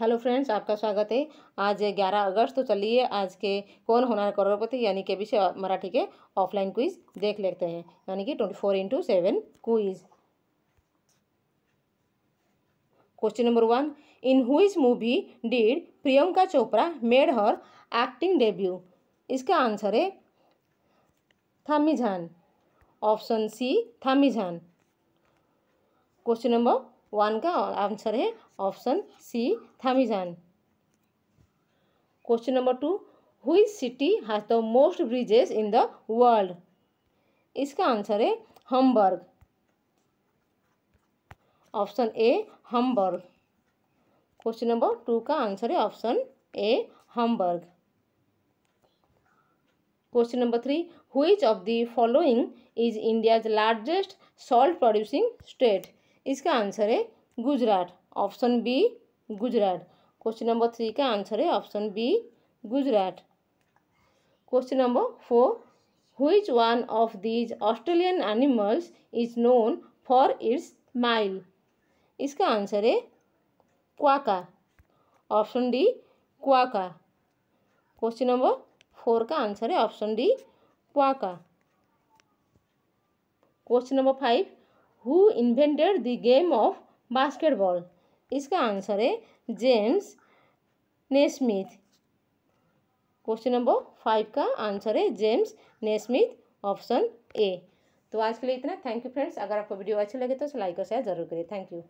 hello friends आपका स्वागत है आज 11 अगस्त तो चलिए आज के कौन होना करोड़पति यानी के विषय मराठी के ऑफलाइन क्विज देख लेते हैं यानी कि twenty four into seven quiz question number one in which movie did Priyanka Chopra made her acting debut इसका आंसर है Thamizhan option C Thamizhan question number one का आंसर है option C Thamizhan question number two which city has the most bridges in the world इसका answer है Hamburg option A Hamburg question number two का answer है option A Hamburg question number three which of the following is India's largest salt producing state इसका answer है Gujarat option B Gujarat question number three का answer है option B Gujarat question number four which one of these Australian animals is known for its mile इसका answer है quokka option D quokka question number four का answer है option D quokka question number five who invented the game of basketball इसका answer है James Naismith question number five का answer है James Naismith option A तो आज के लिए इतना थैंक यू फ्रेंड्स अगर आपको वीडियो अच्छी लगे तो लाइक और शेयर जरूर करें थैंक यू